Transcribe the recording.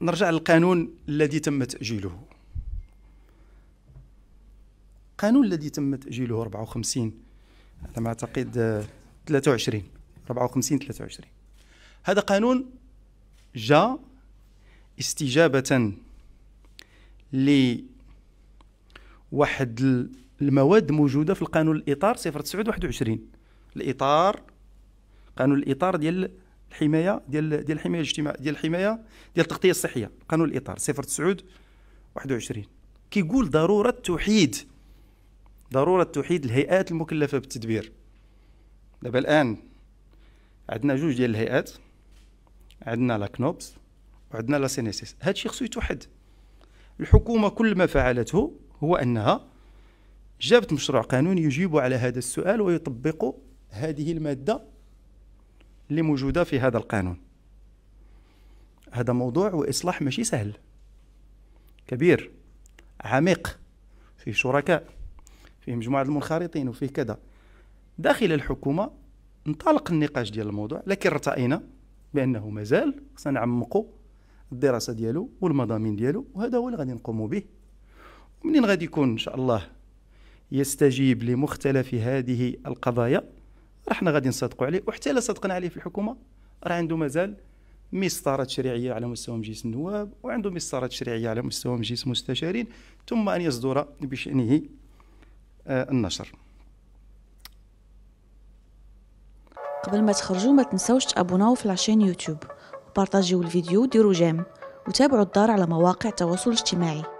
نرجع للقانون الذي تم تأجيله القانون الذي تم تأجيله 54 على ما أعتقد 23 54 23 هذا قانون جاء استجابة لواحد المواد موجودة في القانون الإطار 0921 الإطار قانون الاطار ديال الحمايه ديال ديال الحمايه الاجتماع ديال الحمايه ديال التغطيه الصحيه قانون الاطار 09 21 كيقول ضروره توحيد ضروره توحيد الهيئات المكلفه بالتدبير دابا الان عندنا جوج ديال الهيئات عندنا لا كنوبس وعندنا لا سينيسيس هادشي خصو يتوحد الحكومه كل ما فعلته هو انها جابت مشروع قانون يجيب على هذا السؤال ويطبق هذه الماده اللي موجوده في هذا القانون هذا موضوع واصلاح ماشي سهل كبير عميق فيه شركاء فيه مجموعه المنخرطين وفيه كذا داخل الحكومه انطلق النقاش ديال الموضوع لكن ارتأينا بانه مازال خصنا الدراسه ديالو والمضامين ديالو وهذا هو اللي غادي نقوموا به ومنين غادي يكون ان شاء الله يستجيب لمختلف هذه القضايا احنا غادي نصدقوا عليه وحتى الا صدقنا عليه في الحكومه راه عنده مازال مسطرة تشريعية على مستوى مجلس النواب وعنده مسطرة تشريعية على مستوى مجلس المستشارين ثم أن يصدر بشأنه آه، النشر قبل ما تخرجوا ما تنساوش تابوناو في لاشين يوتيوب وبارطاجيو الفيديو وديروا جيم وتابعوا الدار على مواقع التواصل الاجتماعي